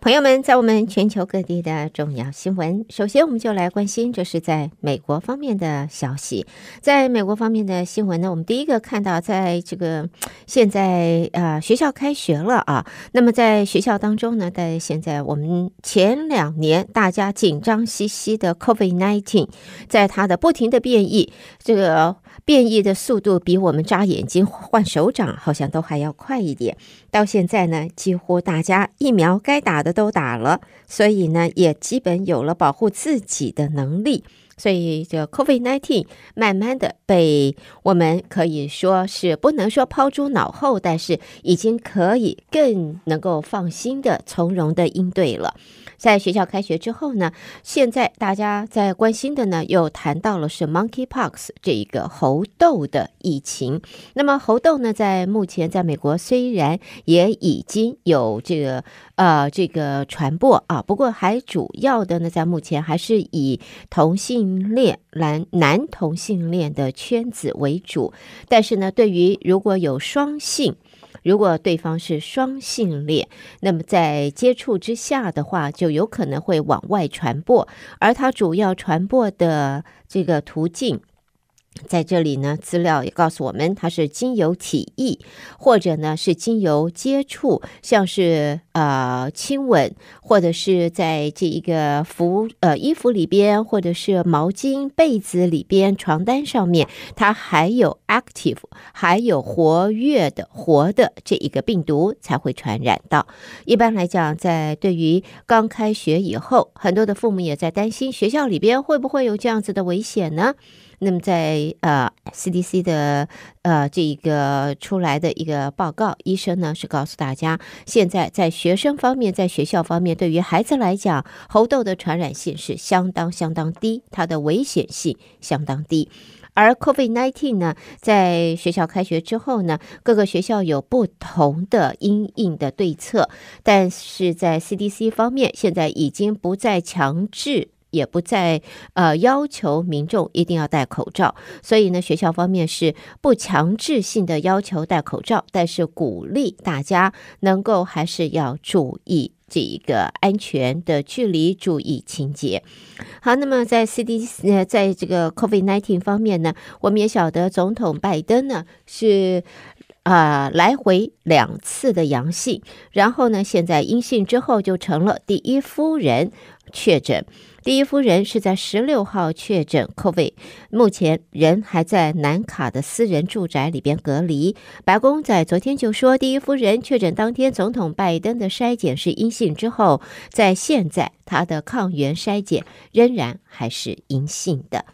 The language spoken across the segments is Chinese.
朋友们，在我们全球各地的重要新闻，首先我们就来关心，这是在美国方面的消息。在美国方面的新闻呢，我们第一个看到，在这个现在啊，学校开学了啊。那么在学校当中呢，在现在我们前两年大家紧张兮兮的 COVID-19，在它的不停的变异，这个变异的速度比我们眨眼睛换手掌好像都还要快一点。到现在呢，几乎大家疫苗该打的。都打了，所以呢，也基本有了保护自己的能力。所以，这 COVID-19 慢慢的被我们可以说是不能说抛诸脑后，但是已经可以更能够放心的、从容的应对了。在学校开学之后呢，现在大家在关心的呢，又谈到了是 Monkeypox 这一个猴痘的疫情。那么，猴痘呢，在目前在美国虽然也已经有这个呃这个传播啊，不过还主要的呢，在目前还是以同性恋男男同性恋的圈子为主，但是呢，对于如果有双性，如果对方是双性恋，那么在接触之下的话，就有可能会往外传播，而它主要传播的这个途径。在这里呢，资料也告诉我们，它是经由体液，或者呢是经由接触，像是呃亲吻，或者是在这一个服呃衣服里边，或者是毛巾、被子里边、床单上面，它还有 active，还有活跃的活的这一个病毒才会传染到。一般来讲，在对于刚开学以后，很多的父母也在担心，学校里边会不会有这样子的危险呢？那么在呃 CDC 的呃这一个出来的一个报告，医生呢是告诉大家，现在在学生方面，在学校方面，对于孩子来讲，猴痘的传染性是相当相当低，它的危险性相当低。而 c o v i d nineteen 呢，在学校开学之后呢，各个学校有不同的因应的对策，但是在 CDC 方面，现在已经不再强制。也不再呃要求民众一定要戴口罩，所以呢，学校方面是不强制性的要求戴口罩，但是鼓励大家能够还是要注意这一个安全的距离，注意清洁。好，那么在 C D 呃，在这个 COVID nineteen 方面呢，我们也晓得总统拜登呢是啊来回两次的阳性，然后呢现在阴性之后就成了第一夫人确诊。第一夫人是在十六号确诊 COVID，目前人还在南卡的私人住宅里边隔离。白宫在昨天就说，第一夫人确诊当天，总统拜登的筛检是阴性之后，在现在他的抗原筛检仍然还是阴性的。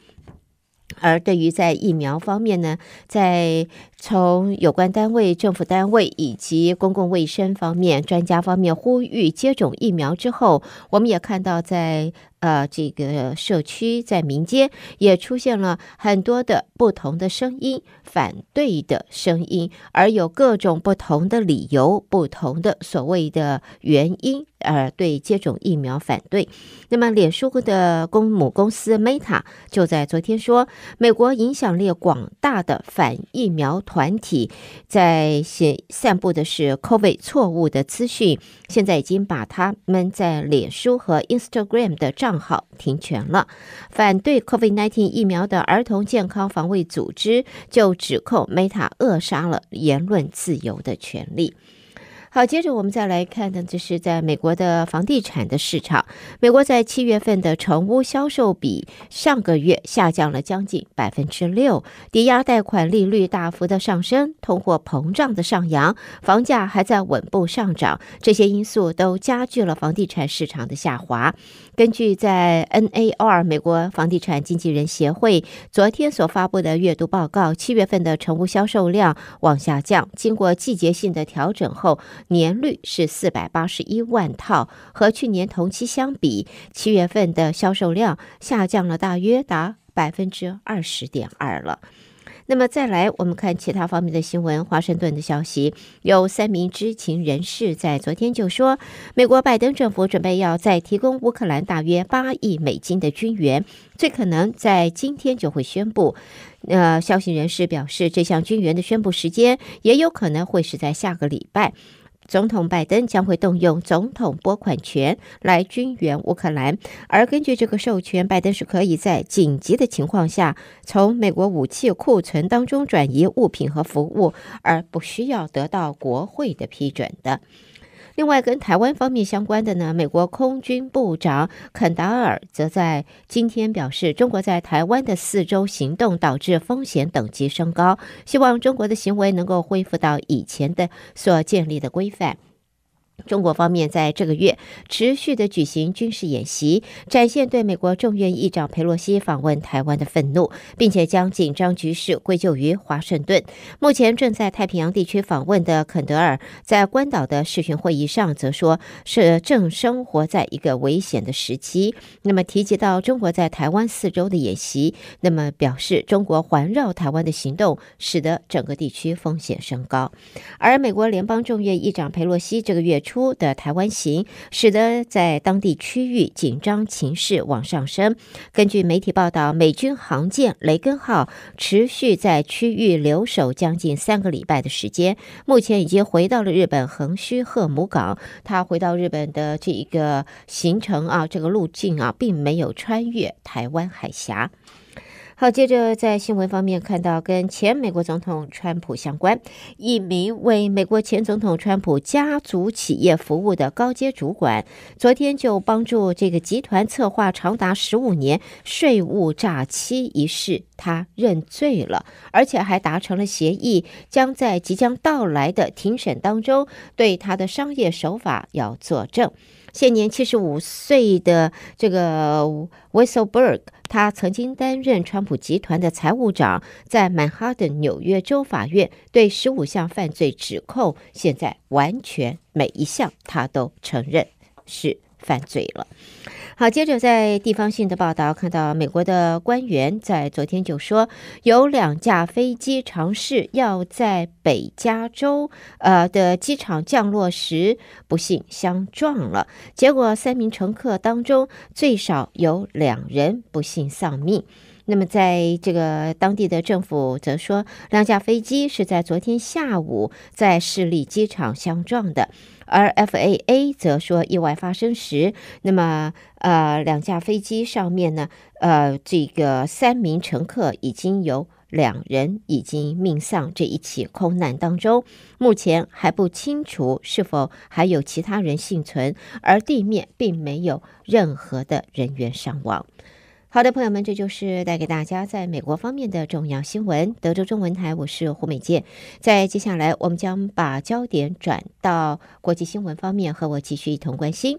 而对于在疫苗方面呢，在从有关单位、政府单位以及公共卫生方面专家方面呼吁接种疫苗之后，我们也看到在。呃，这个社区在民间也出现了很多的不同的声音，反对的声音，而有各种不同的理由、不同的所谓的原因而对接种疫苗反对。那么，脸书的公母公司 Meta 就在昨天说，美国影响力广大的反疫苗团体在写散布的是 COVID 错误的资讯，现在已经把他们在脸书和 Instagram 的账。号停权了，反对 COVID-19 疫苗的儿童健康防卫组织就指控 Meta 扼杀了言论自由的权利。好，接着我们再来看呢，这是在美国的房地产的市场。美国在七月份的成屋销售比上个月下降了将近百分之六，抵押贷款利率大幅的上升，通货膨胀的上扬，房价还在稳步上涨，这些因素都加剧了房地产市场的下滑。根据在 NAR 美国房地产经纪人协会昨天所发布的月度报告，七月份的成屋销售量往下降，经过季节性的调整后。年率是四百八十一万套，和去年同期相比，七月份的销售量下降了大约达百分之二十点二了。那么再来，我们看其他方面的新闻，华盛顿的消息有三名知情人士在昨天就说，美国拜登政府准备要再提供乌克兰大约八亿美金的军援，最可能在今天就会宣布。呃，消息人士表示，这项军援的宣布时间也有可能会是在下个礼拜。总统拜登将会动用总统拨款权来军援乌克兰，而根据这个授权，拜登是可以在紧急的情况下从美国武器库存当中转移物品和服务，而不需要得到国会的批准的。另外，跟台湾方面相关的呢，美国空军部长肯达尔则在今天表示，中国在台湾的四周行动导致风险等级升高，希望中国的行为能够恢复到以前的所建立的规范。中国方面在这个月持续的举行军事演习，展现对美国众院议长佩洛西访问台湾的愤怒，并且将紧张局势归咎于华盛顿。目前正在太平洋地区访问的肯德尔，在关岛的视讯会议上则说，是正生活在一个危险的时期。那么提及到中国在台湾四周的演习，那么表示中国环绕台湾的行动使得整个地区风险升高。而美国联邦众院议长佩洛西这个月。出的台湾行，使得在当地区域紧张情势往上升。根据媒体报道，美军航舰雷根号”持续在区域留守将近三个礼拜的时间，目前已经回到了日本横须贺母港。他回到日本的这一个行程啊，这个路径啊，并没有穿越台湾海峡。好，接着在新闻方面，看到跟前美国总统川普相关，一名为美国前总统川普家族企业服务的高阶主管，昨天就帮助这个集团策划长达十五年税务诈欺一事，他认罪了，而且还达成了协议，将在即将到来的庭审当中对他的商业手法要作证。现年七十五岁的这个 Weiselberg，他曾经担任川普集团的财务长，在曼哈顿纽约州法院对十五项犯罪指控，现在完全每一项他都承认是。犯罪了。好，接着在地方性的报道看到，美国的官员在昨天就说，有两架飞机尝试要在北加州呃的机场降落时，不幸相撞了。结果，三名乘客当中最少有两人不幸丧命。那么，在这个当地的政府则说，两架飞机是在昨天下午在市立机场相撞的。而 FAA 则说，意外发生时，那么，呃，两架飞机上面呢，呃，这个三名乘客已经有两人已经命丧这一起空难当中，目前还不清楚是否还有其他人幸存，而地面并没有任何的人员伤亡。好的，朋友们，这就是带给大家在美国方面的重要新闻。德州中文台，我是胡美健。在接下来，我们将把焦点转到国际新闻方面，和我继续一同关心。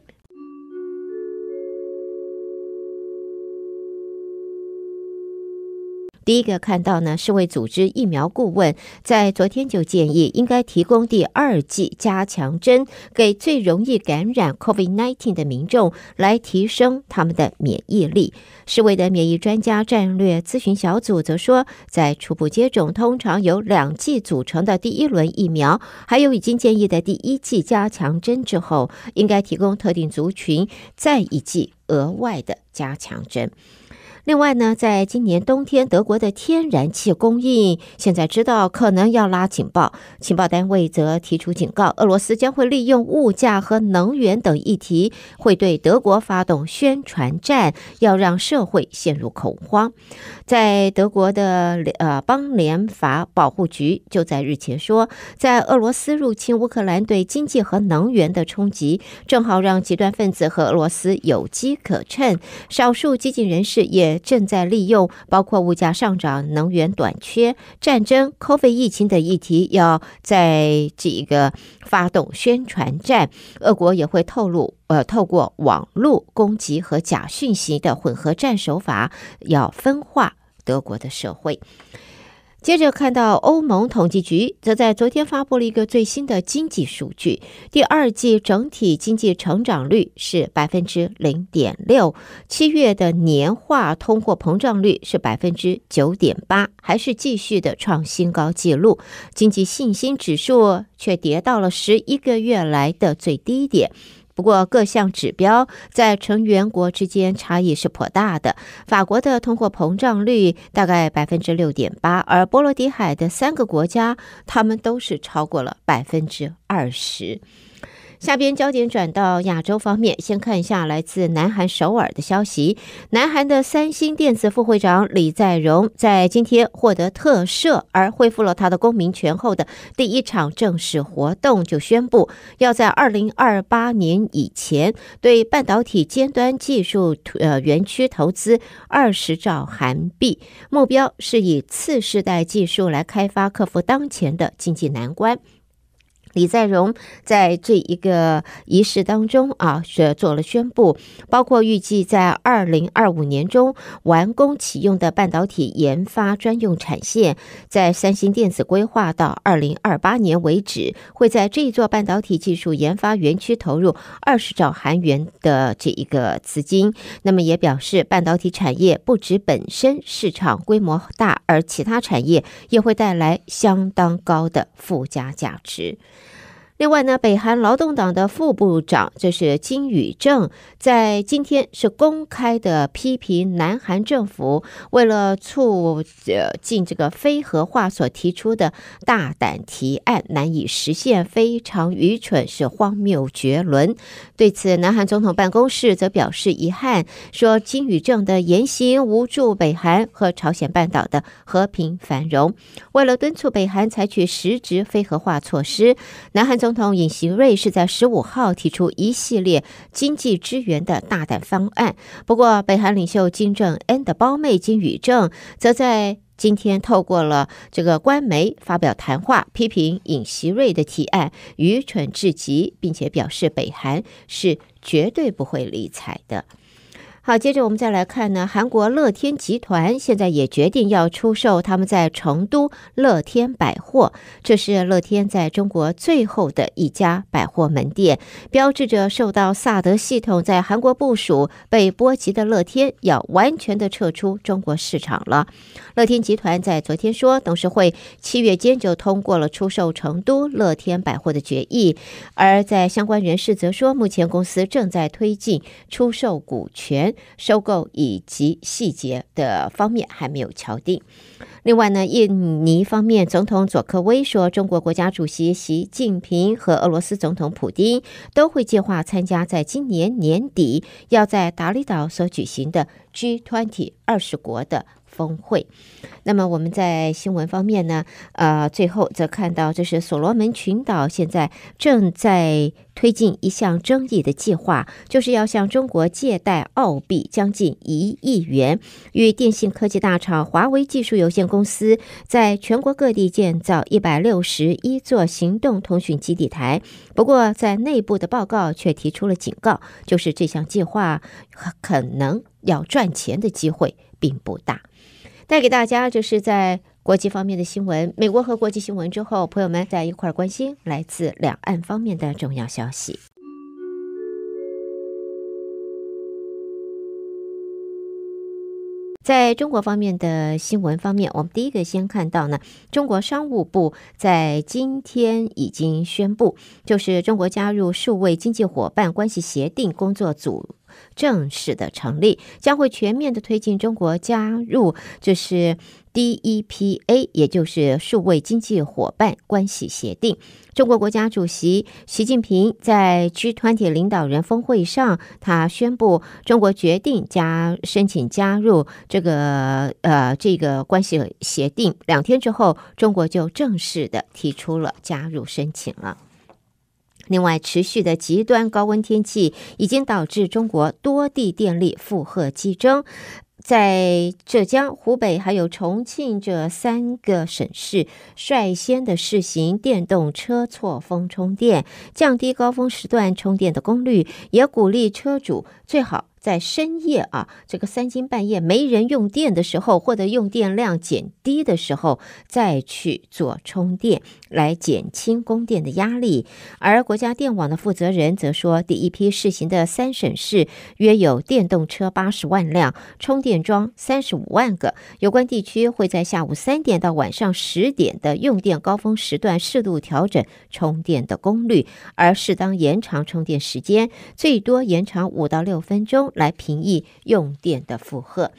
第一个看到呢，世卫组织疫苗顾问在昨天就建议，应该提供第二剂加强针给最容易感染 COVID-19 的民众，来提升他们的免疫力。世卫的免疫专家战略咨询小组则说，在初步接种通常由两剂组成的第一轮疫苗，还有已经建议的第一剂加强针之后，应该提供特定族群再一剂额外的加强针。另外呢，在今年冬天，德国的天然气供应现在知道可能要拉警报。情报单位则提出警告，俄罗斯将会利用物价和能源等议题，会对德国发动宣传战，要让社会陷入恐慌。在德国的呃邦联法保护局就在日前说，在俄罗斯入侵乌克兰对经济和能源的冲击，正好让极端分子和俄罗斯有机可乘。少数激进人士也。正在利用包括物价上涨、能源短缺、战争、COVID 疫情的议题，要在这个发动宣传战。俄国也会透露，呃，透过网络攻击和假讯息的混合战手法，要分化德国的社会。接着看到，欧盟统计局则在昨天发布了一个最新的经济数据，第二季整体经济成长率是百分之零点六，七月的年化通货膨胀率是百分之九点八，还是继续的创新高纪录，经济信心指数却跌到了十一个月来的最低点。不过，各项指标在成员国之间差异是颇大的。法国的通货膨胀率大概百分之六点八，而波罗的海的三个国家，他们都是超过了百分之二十。下边焦点转到亚洲方面，先看一下来自南韩首尔的消息。南韩的三星电子副会长李在镕在今天获得特赦而恢复了他的公民权后的第一场正式活动，就宣布要在二零二八年以前对半导体尖端技术呃园区投资二十兆韩币，目标是以次世代技术来开发，克服当前的经济难关。李在镕在这一个仪式当中啊，是做了宣布，包括预计在二零二五年中完工启用的半导体研发专用产线，在三星电子规划到二零二八年为止，会在这一座半导体技术研发园区投入二十兆韩元的这一个资金。那么也表示，半导体产业不止本身市场规模大，而其他产业也会带来相当高的附加价值。另外呢，北韩劳动党的副部长，这是金宇正，在今天是公开的批评南韩政府为了促进这个非核化所提出的大胆提案难以实现，非常愚蠢，是荒谬绝伦。对此，南韩总统办公室则表示遗憾，说金宇正的言行无助北韩和朝鲜半岛的和平繁荣。为了敦促北韩采取实质非核化措施，南韩总。总统尹锡瑞是在十五号提出一系列经济支援的大胆方案，不过北韩领袖金正恩的胞妹金宇正则在今天透过了这个官媒发表谈话，批评尹锡瑞的提案愚蠢至极，并且表示北韩是绝对不会理睬的。好，接着我们再来看呢，韩国乐天集团现在也决定要出售他们在成都乐天百货，这是乐天在中国最后的一家百货门店，标志着受到萨德系统在韩国部署被波及的乐天要完全的撤出中国市场了。乐天集团在昨天说，董事会七月间就通过了出售成都乐天百货的决议，而在相关人士则说，目前公司正在推进出售股权。收购以及细节的方面还没有敲定。另外呢，印尼方面总统佐科威说，中国国家主席习近平和俄罗斯总统普京都会计划参加，在今年年底要在达里岛所举行的 G20 二十国的。峰会，那么我们在新闻方面呢？呃，最后则看到，就是所罗门群岛现在正在推进一项争议的计划，就是要向中国借贷澳币将近一亿元，与电信科技大厂华为技术有限公司在全国各地建造一百六十一座行动通讯基地台。不过，在内部的报告却提出了警告，就是这项计划可能要赚钱的机会并不大。带给大家，这是在国际方面的新闻，美国和国际新闻之后，朋友们在一块关心来自两岸方面的重要消息。在中国方面的新闻方面，我们第一个先看到呢，中国商务部在今天已经宣布，就是中国加入数位经济伙伴关系协定工作组。正式的成立将会全面的推进中国加入，就是 DEPA，也就是数位经济伙伴关系协定。中国国家主席习近平在 G 团体领导人峰会上，他宣布中国决定加申请加入这个呃这个关系协定。两天之后，中国就正式的提出了加入申请了。另外，持续的极端高温天气已经导致中国多地电力负荷激增。在浙江、湖北还有重庆这三个省市，率先的试行电动车错峰充电，降低高峰时段充电的功率，也鼓励车主最好。在深夜啊，这个三更半夜没人用电的时候，或者用电量减低的时候，再去做充电，来减轻供电的压力。而国家电网的负责人则说，第一批试行的三省市约有电动车八十万辆，充电桩三十五万个。有关地区会在下午三点到晚上十点的用电高峰时段适度调整充电的功率，而适当延长充电时间，最多延长五到六分钟。来平抑用电的负荷。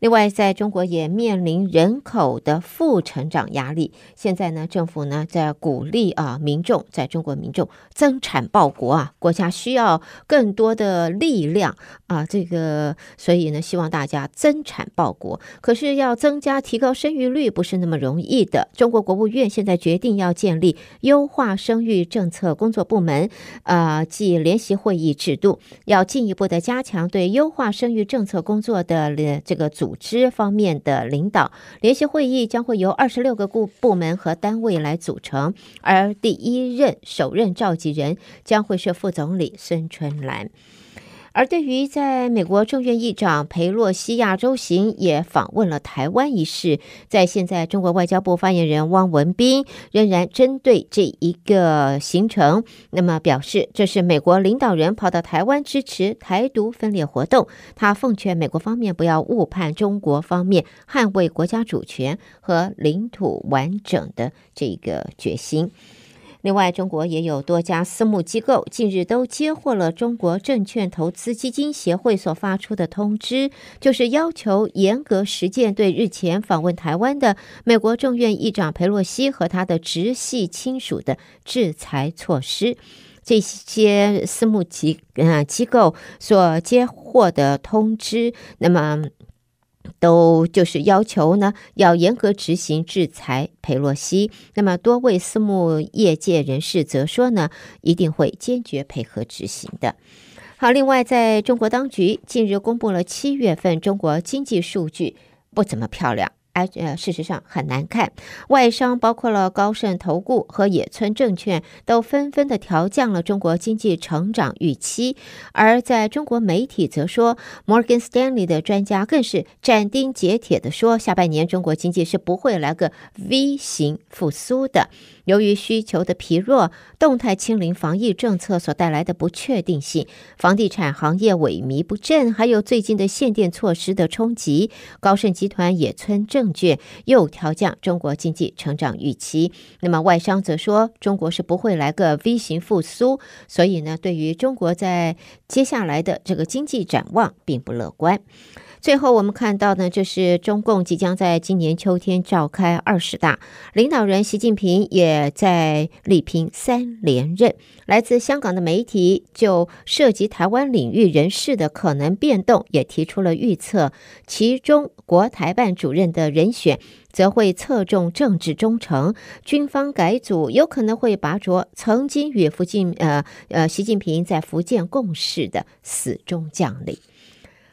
另外，在中国也面临人口的负成长压力。现在呢，政府呢在鼓励啊，民众在中国民众增产报国啊，国家需要更多的力量啊，这个所以呢，希望大家增产报国。可是要增加、提高生育率不是那么容易的。中国国务院现在决定要建立优化生育政策工作部门，呃，即联席会议制度，要进一步的加强对优化生育政策工作的这个组。组织方面的领导联席会议将会由二十六个部部门和单位来组成，而第一任首任召集人将会是副总理孙春兰。而对于在美国众议院议长佩洛西亚州行也访问了台湾一事，在现在中国外交部发言人汪文斌仍然针对这一个行程，那么表示这是美国领导人跑到台湾支持台独分裂活动，他奉劝美国方面不要误判中国方面捍卫国家主权和领土完整的这个决心。另外，中国也有多家私募机构近日都接获了中国证券投资基金协会所发出的通知，就是要求严格实践对日前访问台湾的美国众议长佩洛西和他的直系亲属的制裁措施。这些私募机啊机构所接获的通知，那么。都就是要求呢，要严格执行制裁佩洛西。那么多位私募业界人士则说呢，一定会坚决配合执行的。好，另外，在中国当局近日公布了七月份中国经济数据，不怎么漂亮。而呃，事实上很难看。外商包括了高盛、投顾和野村证券，都纷纷的调降了中国经济成长预期。而在中国媒体则说，Morgan Stanley 的专家更是斩钉截铁的说，下半年中国经济是不会来个 V 型复苏的。由于需求的疲弱、动态清零防疫政策所带来的不确定性、房地产行业萎靡不振，还有最近的限电措施的冲击，高盛集团、野村证。又调降中国经济成长预期，那么外商则说中国是不会来个 V 型复苏，所以呢，对于中国在接下来的这个经济展望并不乐观。最后，我们看到呢，就是中共即将在今年秋天召开二十大，领导人习近平也在力拼三连任。来自香港的媒体就涉及台湾领域人士的可能变动也提出了预测，其中国台办主任的人选则会侧重政治忠诚，军方改组有可能会拔擢曾经与福建呃呃习近平在福建共事的死忠将领。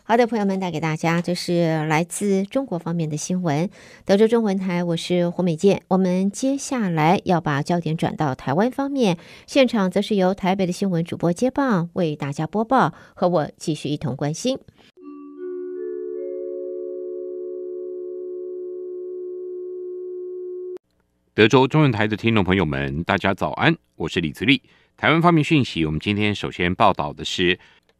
好的，朋友们，带给大家这是来自中国方面的新闻。德州中文台，我是胡美健。我们接下来要把焦点转到台湾方面，现场则是由台北的新闻主播接棒为大家播报，和我继续一同关心。德州中文台的听众朋友们，大家早安，我是李自立。台湾方面讯息，我们今天首先报道的是。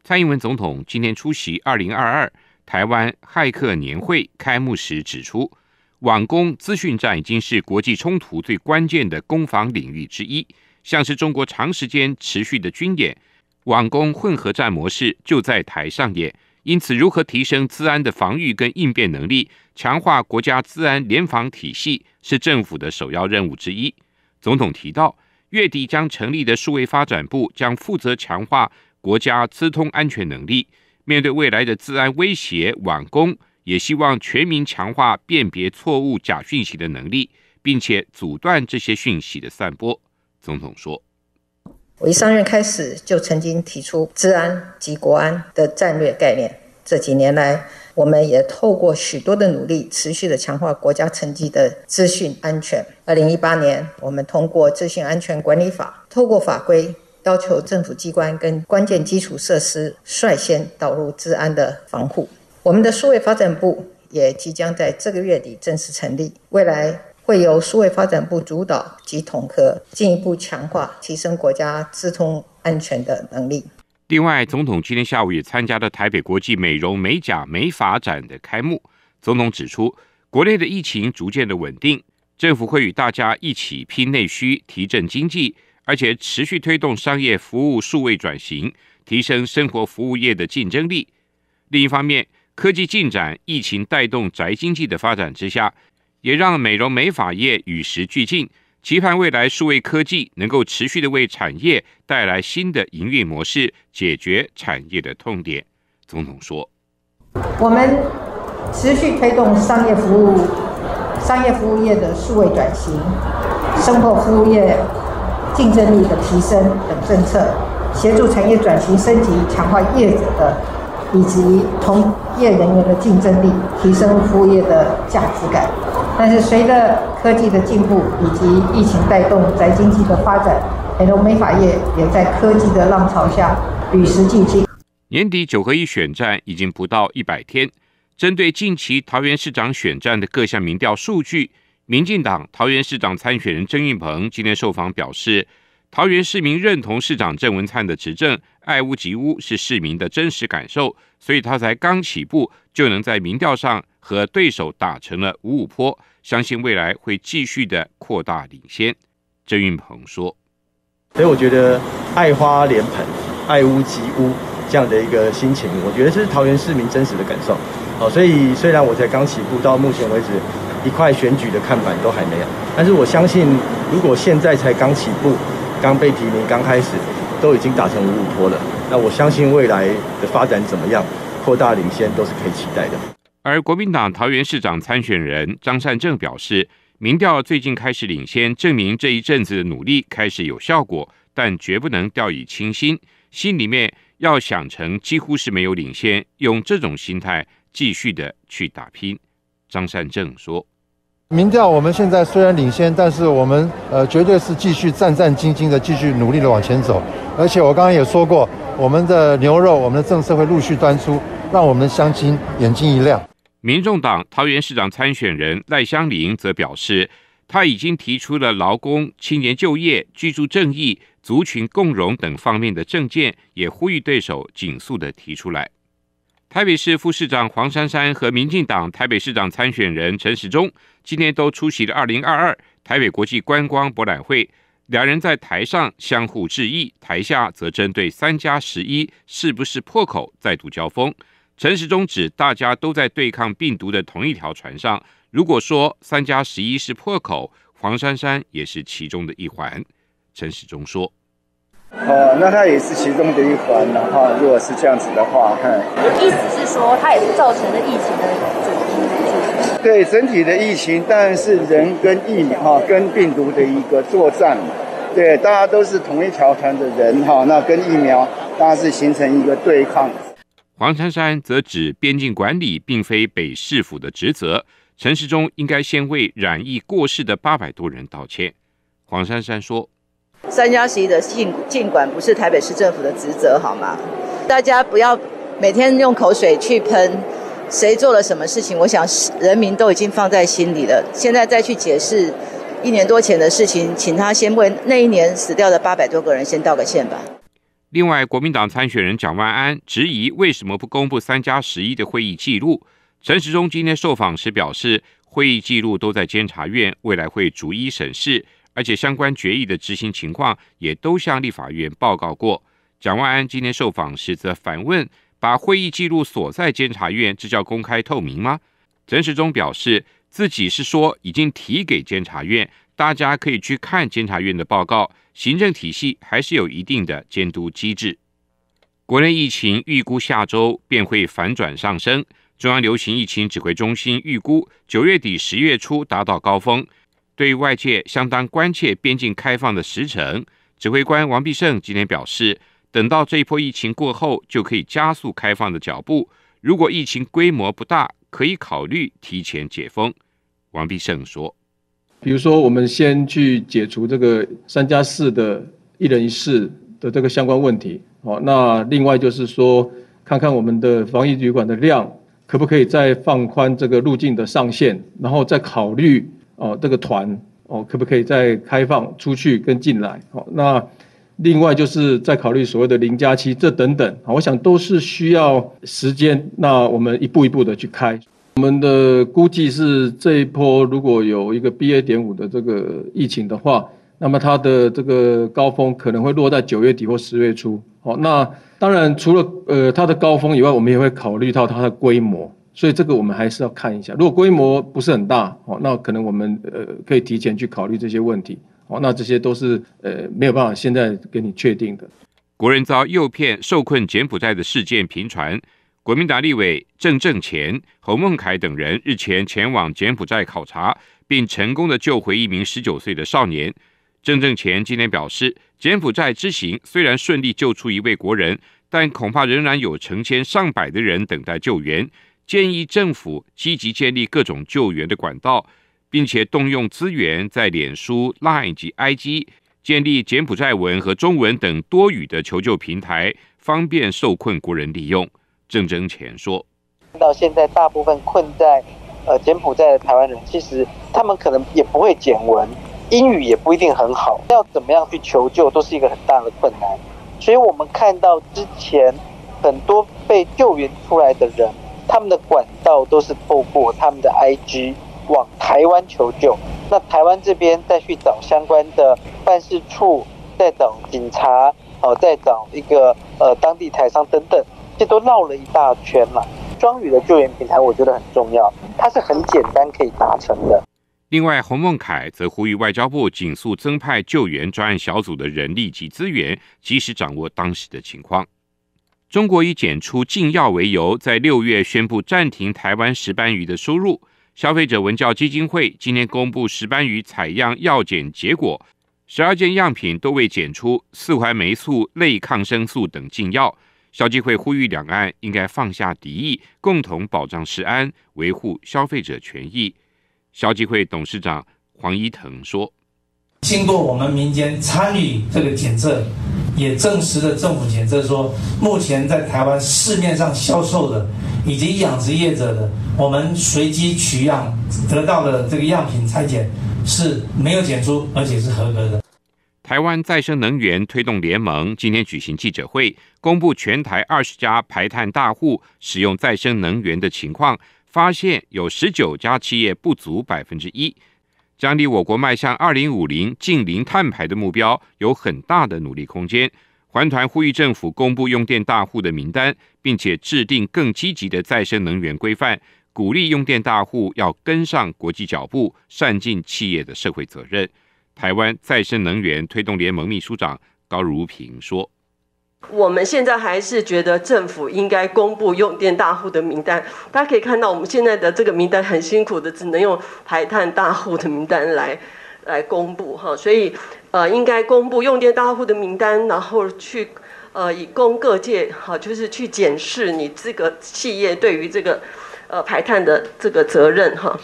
蔡英文总统今天出席二零二二台湾骇客年会开幕时指出，网攻资讯战已经是国际冲突最关键的攻防领域之一。像是中国长时间持续的军演，网攻混合战模式就在台上演。因此，如何提升资安的防御跟应变能力，强化国家治安联防体系，是政府的首要任务之一。总统提到，月底将成立的数位发展部将负责强化。国家资通安全能力，面对未来的治安威胁，网攻也希望全民强化辨别错误假讯息的能力，并且阻断这些讯息的散播。总统说：“我一上任开始就曾经提出治安及国安的战略概念，这几年来，我们也透过许多的努力，持续的强化国家层级的资讯安全。二零一八年，我们通过资讯安全管理法，透过法规。”要求政府机关跟关键基础设施率先导入治安的防护。我们的数位发展部也即将在这个月底正式成立，未来会由数位发展部主导及统合，进一步强化提升国家资通安全的能力。另外，总统今天下午也参加了台北国际美容美甲美发展的开幕。总统指出，国内的疫情逐渐的稳定，政府会与大家一起拼内需，提振经济。而且持续推动商业服务数位转型，提升生活服务业的竞争力。另一方面，科技进展、疫情带动宅经济的发展之下，也让美容美发业与时俱进，期盼未来数位科技能够持续的为产业带来新的营运模式，解决产业的痛点。总统说：“我们持续推动商业服务、商业服务业的数位转型，生活服务业。”竞争力的提升等政策，协助产业转型升级，强化业者的以及同业人员的竞争力，提升服务业的价值感。但是，随着科技的进步以及疫情带动，在经济的发展，很多美发业也在科技的浪潮下与时俱进。年底九合一选战已经不到一百天，针对近期桃园市长选战的各项民调数据。民进党桃园市长参选人郑运鹏今天受访表示，桃园市民认同市长郑文灿的执政，爱屋及乌是市民的真实感受，所以他才刚起步就能在民调上和对手打成了五五坡，相信未来会继续的扩大领先。郑运鹏说：“所以我觉得爱花莲盆、爱屋及乌这样的一个心情，我觉得是桃园市民真实的感受。好，所以虽然我才刚起步，到目前为止。”一块选举的看板都还没有，但是我相信，如果现在才刚起步、刚被提名、刚开始，都已经打成五五坡了，那我相信未来的发展怎么样扩大领先都是可以期待的。而国民党桃园市长参选人张善政表示，民调最近开始领先，证明这一阵子的努力开始有效果，但绝不能掉以轻心，心里面要想成几乎是没有领先，用这种心态继续的去打拼。张善政说。民调我们现在虽然领先，但是我们呃绝对是继续战战兢兢的继续努力的往前走。而且我刚刚也说过，我们的牛肉，我们的政策会陆续端出，让我们的乡亲眼睛一亮。民众党桃园市长参选人赖香林则表示，他已经提出了劳工、青年就业、居住正义、族群共融等方面的政见，也呼吁对手紧速的提出来。台北市副市长黄珊珊和民进党台北市长参选人陈时中今天都出席了二零二二台北国际观光博览会，两人在台上相互致意，台下则针对三加十一是不是破口再度交锋。陈时中指大家都在对抗病毒的同一条船上，如果说三加十一是破口，黄珊珊也是其中的一环。陈时中说。哦，那它也是其中的一环，然后如果是这样子的话，哈，意思是说它也是造成了疫情的对整体的疫情，但是人跟疫哈跟病毒的一个作战，对大家都是同一条船的人哈，那跟疫苗当然是形成一个对抗。黄珊珊则指，边境管理并非北市府的职责，陈市中应该先为染疫过世的八百多人道歉。黄珊珊说。三加十一的尽尽管不是台北市政府的职责，好吗？大家不要每天用口水去喷谁做了什么事情。我想人民都已经放在心里了，现在再去解释一年多前的事情，请他先为那一年死掉的八百多个人先道个歉吧。另外，国民党参选人蒋万安质疑为什么不公布三加十一的会议记录。陈时中今天受访时表示，会议记录都在监察院，未来会逐一审视。而且相关决议的执行情况也都向立法院报告过。蒋万安今天受访时则反问：“把会议记录锁在监察院，这叫公开透明吗？”陈时中表示，自己是说已经提给监察院，大家可以去看监察院的报告。行政体系还是有一定的监督机制。国内疫情预估下周便会反转上升，中央流行疫情指挥中心预估九月底十月初达到高峰。对外界相当关切，边境开放的时程，指挥官王必胜今天表示，等到这一波疫情过后，就可以加速开放的脚步。如果疫情规模不大，可以考虑提前解封。王必胜说：“比如说，我们先去解除这个三加四的一人一室的这个相关问题。好，那另外就是说，看看我们的防疫旅馆的量，可不可以再放宽这个入境的上限，然后再考虑。”哦，这个团哦，可不可以再开放出去跟进来？哦，那另外就是在考虑所谓的零加七这等等。我想都是需要时间，那我们一步一步的去开。我们的估计是这一波如果有一个 B A 点五的这个疫情的话，那么它的这个高峰可能会落在九月底或十月初。好，那当然除了呃它的高峰以外，我们也会考虑到它的规模。所以这个我们还是要看一下，如果规模不是很大哦，那可能我们呃可以提前去考虑这些问题哦。那这些都是呃没有办法现在给你确定的。国人遭诱骗受困柬埔寨的事件频传，国民党立委郑正前、侯孟凯等人日前前往柬埔寨考察，并成功的救回一名十九岁的少年。郑正前今天表示，柬埔寨之行虽然顺利救出一位国人，但恐怕仍然有成千上百的人等待救援。建议政府积极建立各种救援的管道，并且动用资源，在脸书、LINE 及 IG 建立柬埔寨文和中文等多语的求救平台，方便受困国人利用。郑正前说：“到现在，大部分困在呃柬埔寨的台湾人，其实他们可能也不会简文，英语也不一定很好，要怎么样去求救都是一个很大的困难。所以，我们看到之前很多被救援出来的人。”他们的管道都是透过他们的 IG 往台湾求救，那台湾这边再去找相关的办事处，再找警察，哦，再找一个呃当地台商等等，这都绕了一大圈了。双语的救援平台我觉得很重要，它是很简单可以达成的。另外，洪孟凯则呼吁外交部紧速增派救援专案小组的人力及资源，及时掌握当时的情况。中国以检出禁药为由，在六月宣布暂停台湾石斑鱼的输入。消费者文教基金会今天公布石斑鱼采样药检结果，十二件样品都未检出四环霉素类抗生素等禁药。消基会呼吁两岸应该放下敌意，共同保障食安，维护消费者权益。消基会董事长黄一藤说：“经过我们民间参与这个检测。”也证实了政府检测说，目前在台湾市面上销售的，以及养殖业者的，我们随机取样得到的这个样品拆检是没有检出，而且是合格的。台湾再生能源推动联盟今天举行记者会，公布全台二十家排碳大户使用再生能源的情况，发现有十九家企业不足百分之一。将离我国迈向二零五零近零碳排的目标有很大的努力空间。环团呼吁政府公布用电大户的名单，并且制定更积极的再生能源规范，鼓励用电大户要跟上国际脚步，善尽企业的社会责任。台湾再生能源推动联盟秘书长高如平说。我们现在还是觉得政府应该公布用电大户的名单。大家可以看到，我们现在的这个名单很辛苦的，只能用排碳大户的名单来 来公布哈。所以，呃，应该公布用电大户的名单，然后去呃，以供各界哈，就是去检视你这个企业对于这个呃排碳的这个责任哈。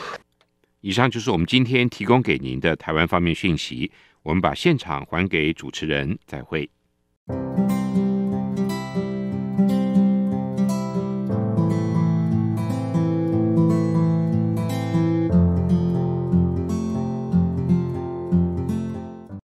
以上就是我们今天提供给您的台湾方面讯息。我们把现场还给主持人，再会。you.